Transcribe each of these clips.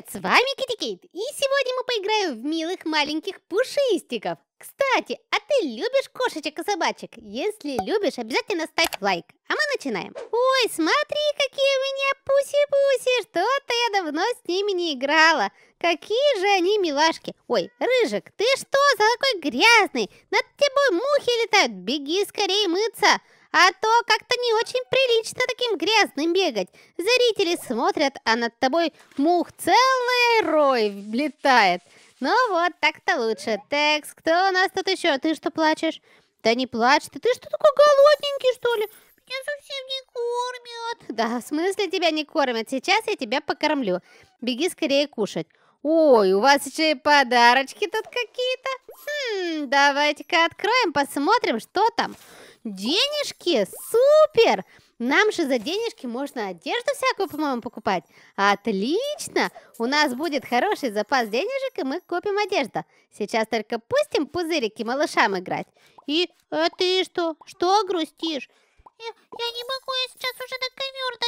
привет! С вами Кейт, и сегодня мы поиграем в милых маленьких пушистиков. Кстати, а ты любишь кошечек и собачек? Если любишь, обязательно ставь лайк. А мы начинаем. Ой, смотри, какие у меня пуси-пуси, что-то я давно с ними не играла. Какие же они милашки. Ой, Рыжик, ты что за такой грязный? Над тобой мухи летают, беги скорее мыться. А то как-то не очень прилично таким грязным бегать. Зрители смотрят, а над тобой мух целый рой влетает. Ну вот, так-то лучше. Текс, кто у нас тут еще? Ты что плачешь? Да не плачь ты. Ты что, такой голодненький, что ли? Меня совсем не кормят. Да, в смысле тебя не кормят? Сейчас я тебя покормлю. Беги скорее кушать. Ой, у вас еще и подарочки тут какие-то. Хм, давайте-ка откроем, посмотрим, что там. Денежки? Супер! Нам же за денежки можно одежду всякую, по-моему, покупать. Отлично! У нас будет хороший запас денежек, и мы купим одежду. Сейчас только пустим пузырики малышам играть. И а ты что? Что грустишь? Я, не могу, я сейчас уже на ковер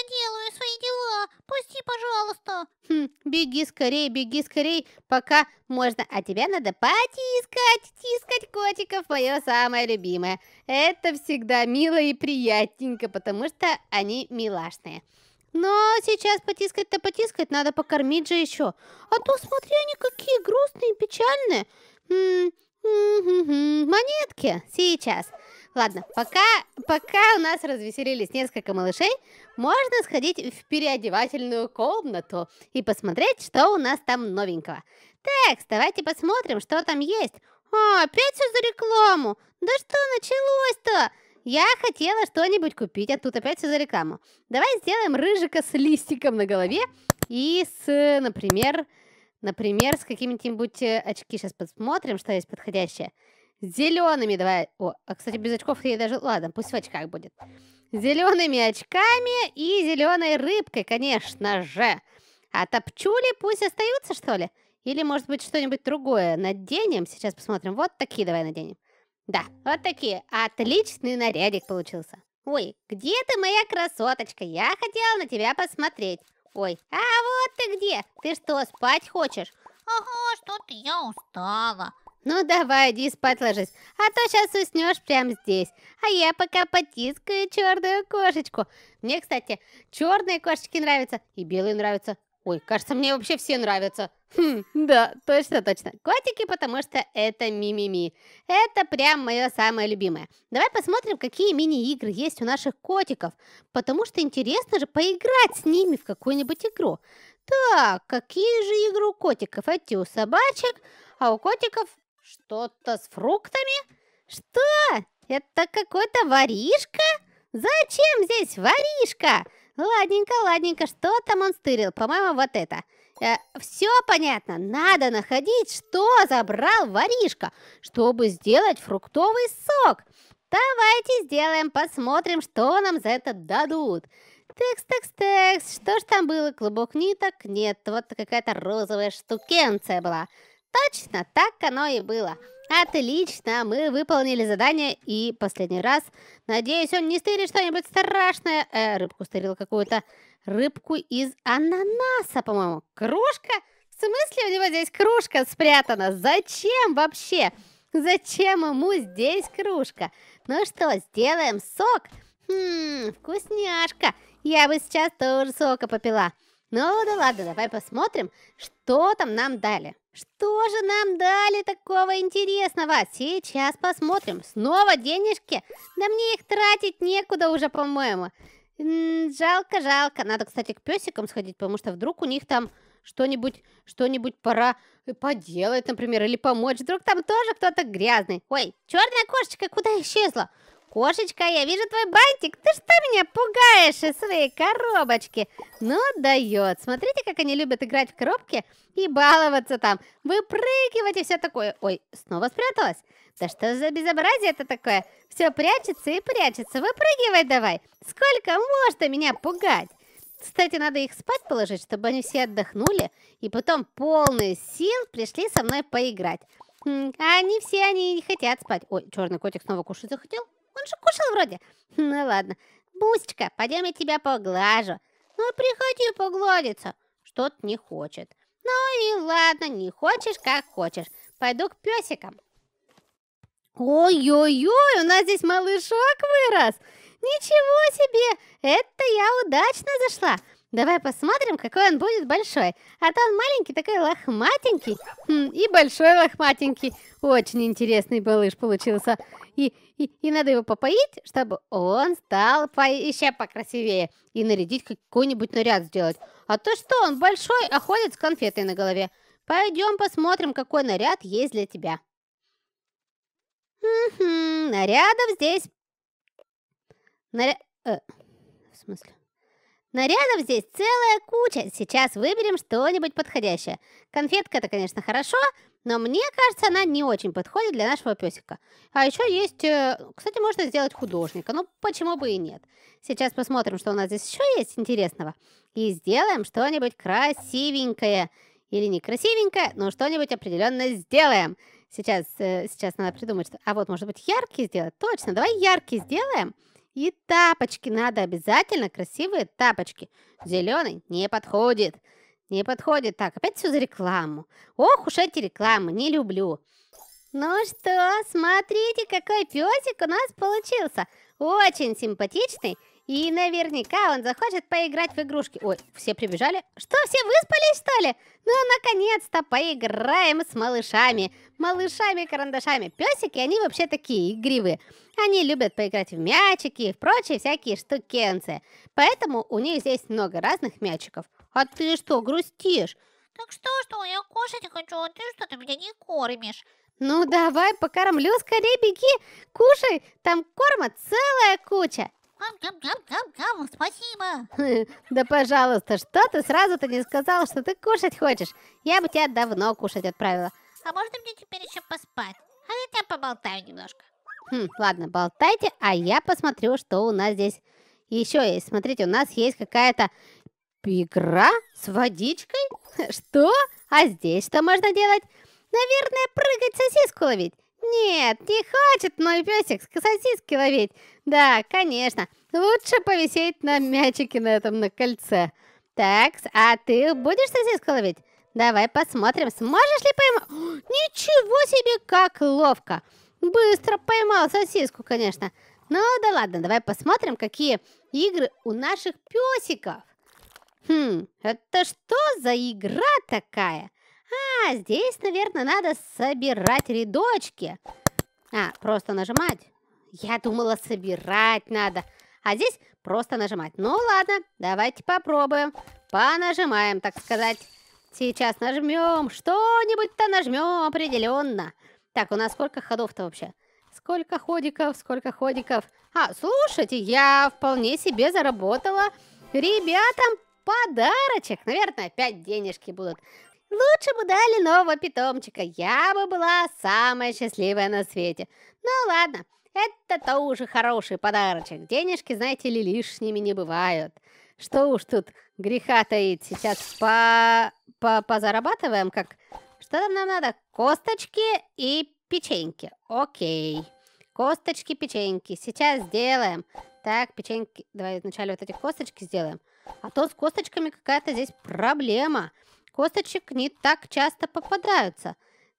доделаю свои дела. Пусти, пожалуйста. Хм, беги скорей, беги скорей, пока можно. А тебя надо потискать, тискать котиков, мое самое любимое. Это всегда мило и приятненько, потому что они милашные. Но сейчас потискать-то потискать, надо покормить же еще. А то, смотри, они какие грустные, печальные. М -м -м монетки сейчас. Ладно, пока, пока у нас развеселились несколько малышей, можно сходить в переодевательную комнату и посмотреть, что у нас там новенького. Так, давайте посмотрим, что там есть. А, опять все за рекламу. Да что началось-то? Я хотела что-нибудь купить, а тут опять все за рекламу. Давай сделаем рыжика с листиком на голове и с, например, например, с какими-нибудь э, очки. Сейчас посмотрим, что есть подходящее зелеными давай... О, а, кстати, без очков я даже... Ладно, пусть в очках будет. Зелеными очками и зеленой рыбкой, конечно же. А топчули пусть остаются, что ли? Или, может быть, что-нибудь другое наденем? Сейчас посмотрим. Вот такие давай наденем. Да, вот такие. Отличный нарядик получился. Ой, где ты, моя красоточка? Я хотела на тебя посмотреть. Ой, а вот ты где? Ты что, спать хочешь? Ага, что-то я устала. Ну давай, иди спать ложись, а то сейчас уснешь прямо здесь. А я пока потискаю черную кошечку. Мне, кстати, черные кошечки нравятся и белые нравятся. Ой, кажется, мне вообще все нравятся. Хм, да, точно, точно. Котики, потому что это мимими. Это прям мое самое любимое. Давай посмотрим, какие мини-игры есть у наших котиков. Потому что интересно же поиграть с ними в какую-нибудь игру. Так, какие же игры у котиков? Эти у собачек, а у котиков что-то с фруктами? Что? Это какой-то воришка? Зачем здесь воришка? Ладненько, ладненько, что там он стырил? По-моему, вот это. Э, все понятно, надо находить, что забрал воришка, чтобы сделать фруктовый сок. Давайте сделаем, посмотрим, что нам за это дадут. Текс, текс, текс, что ж там было? Клубок ниток? Нет, вот какая-то розовая штукенция была. Точно так оно и было. Отлично, мы выполнили задание и последний раз. Надеюсь, он не стырит что-нибудь страшное. Э, рыбку стырил какую-то. Рыбку из ананаса, по-моему. Кружка? В смысле у него здесь кружка спрятана? Зачем вообще? Зачем ему здесь кружка? Ну что, сделаем сок? Хм, вкусняшка. Я бы сейчас тоже сока попила. Ну да ладно, давай посмотрим, что там нам дали. Что же нам дали такого интересного? Сейчас посмотрим. Снова денежки? Да мне их тратить некуда уже, по-моему. Жалко, жалко. Надо, кстати, к песикам сходить, потому что вдруг у них там что-нибудь, что-нибудь пора поделать, например, или помочь. Вдруг там тоже кто-то грязный. Ой, черная кошечка куда исчезла? Кошечка, я вижу твой бантик. Ты что меня пугаешь из своей коробочки? Ну, дает. Смотрите, как они любят играть в коробки и баловаться там. Выпрыгивать и все такое. Ой, снова спряталась? Да что за безобразие это такое? Все прячется и прячется. Выпрыгивай давай. Сколько можно меня пугать? Кстати, надо их спать положить, чтобы они все отдохнули. И потом полные сил пришли со мной поиграть. А они все, они не хотят спать. Ой, черный котик снова кушать захотел. Он же кушал вроде. Ну ладно. Бусечка, пойдем я тебя поглажу. Ну приходи погладиться. Что-то не хочет. Ну и ладно, не хочешь, как хочешь. Пойду к песикам. Ой-ой-ой, у нас здесь малышок вырос. Ничего себе, это я удачно зашла. Давай посмотрим, какой он будет большой. А то он маленький, такой лохматенький. Хм, и большой лохматенький. Очень интересный малыш получился и, и, и надо его попоить, чтобы он стал по еще покрасивее и нарядить какой-нибудь наряд сделать. А то что, он большой, а ходит с конфетой на голове. Пойдем посмотрим, какой наряд есть для тебя. Угу, нарядов здесь... Наряд... Э, в смысле? Нарядов здесь целая куча. Сейчас выберем что-нибудь подходящее. конфетка это, конечно, хорошо, но мне кажется, она не очень подходит для нашего песика. А еще есть... Э, кстати, можно сделать художника. Ну, почему бы и нет. Сейчас посмотрим, что у нас здесь еще есть интересного. И сделаем что-нибудь красивенькое. Или не красивенькое, но что-нибудь определенно сделаем. Сейчас, э, сейчас надо придумать, что... А вот, может быть, яркий сделать? Точно, давай яркий сделаем. И тапочки надо обязательно, красивые тапочки. Зеленый не подходит. Не подходит. Так, опять все за рекламу. Ох уж эти рекламы, не люблю. Ну что, смотрите, какой песик у нас получился. Очень симпатичный и наверняка он захочет поиграть в игрушки. Ой, все прибежали. Что, все выспались, что ли? Ну, наконец-то поиграем с малышами. Малышами-карандашами. Песики, они вообще такие игривые. Они любят поиграть в мячики и в прочие всякие штукенцы. Поэтому у них здесь много разных мячиков. А ты что, грустишь? Так что, что, я кушать хочу, а ты что ты меня не кормишь. Ну давай, покормлю, скорее беги, кушай, там корма целая куча. Спасибо. Да пожалуйста, что ты сразу-то не сказал, что ты кушать хочешь? Я бы тебя давно кушать отправила. А можно мне теперь еще поспать? А я тебя поболтаю немножко. Хм, ладно, болтайте, а я посмотрю, что у нас здесь еще есть. Смотрите, у нас есть какая-то игра с водичкой. Что? А здесь что можно делать? Наверное, прыгать сосиску ловить. Нет, не хочет мой песик сосиски ловить. Да, конечно, лучше повисеть на мячике на этом, на кольце. Так, а ты будешь сосиску ловить? Давай посмотрим, сможешь ли поймать... Ничего себе, как ловко! Быстро поймал сосиску, конечно. Ну да ладно, давай посмотрим, какие игры у наших песиков. Хм, это что за игра такая? А, здесь, наверное, надо собирать рядочки. А, просто нажимать. Я думала, собирать надо. А здесь просто нажимать. Ну ладно, давайте попробуем. Понажимаем, так сказать. Сейчас нажмем. Что-нибудь-то нажмем определенно. Так, у нас сколько ходов-то вообще? Сколько ходиков, сколько ходиков. А, слушайте, я вполне себе заработала ребятам подарочек. Наверное, опять денежки будут. Лучше бы дали нового питомчика, я бы была самая счастливая на свете. Ну ладно, это тоже хороший подарочек. Денежки, знаете ли, лишними не бывают. Что уж тут греха таит, сейчас по... по позарабатываем, как... Что там нам надо? Косточки и печеньки. Окей. Косточки, печеньки. Сейчас сделаем. Так, печеньки. Давай вначале вот эти косточки сделаем. А то с косточками какая-то здесь проблема косточек не так часто попадаются.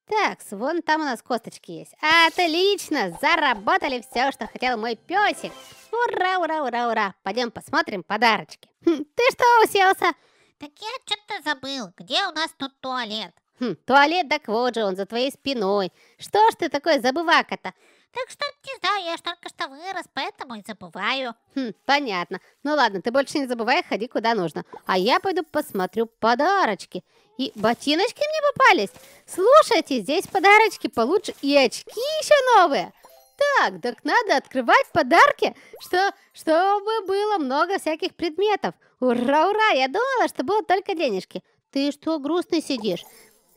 Так, вон там у нас косточки есть. Отлично, заработали все, что хотел мой песик. Ура, ура, ура, ура. Пойдем посмотрим подарочки. Хм, ты что уселся? Так я что-то забыл. Где у нас тут туалет? Хм, туалет, так вот же он, за твоей спиной. Что ж ты такой забывака-то? Так что не знаю, я ж только что вырос, поэтому и забываю. Хм, понятно. Ну ладно, ты больше не забывай, ходи куда нужно. А я пойду посмотрю подарочки. И ботиночки мне попались. Слушайте, здесь подарочки получше и очки еще новые. Так, так надо открывать подарки, что, чтобы было много всяких предметов. Ура, ура, я думала, что было только денежки. Ты что, грустный сидишь?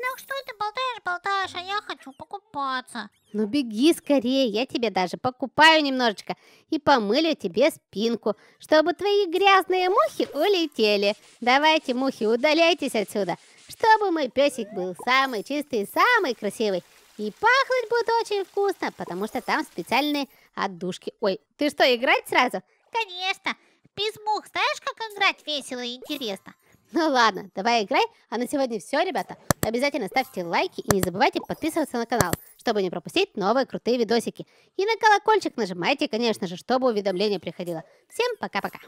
Ну а что ты болтаешь, болтаешь, а я хочу покупаться. Ну беги скорее, я тебе даже покупаю немножечко и помылю тебе спинку, чтобы твои грязные мухи улетели. Давайте, мухи, удаляйтесь отсюда, чтобы мой песик был самый чистый, самый красивый. И пахнуть будет очень вкусно, потому что там специальные отдушки. Ой, ты что, играть сразу? Конечно, без мух знаешь, как играть весело и интересно? Ну ладно, давай играй. А на сегодня все, ребята. Обязательно ставьте лайки и не забывайте подписываться на канал, чтобы не пропустить новые крутые видосики. И на колокольчик нажимайте, конечно же, чтобы уведомление приходило. Всем пока-пока.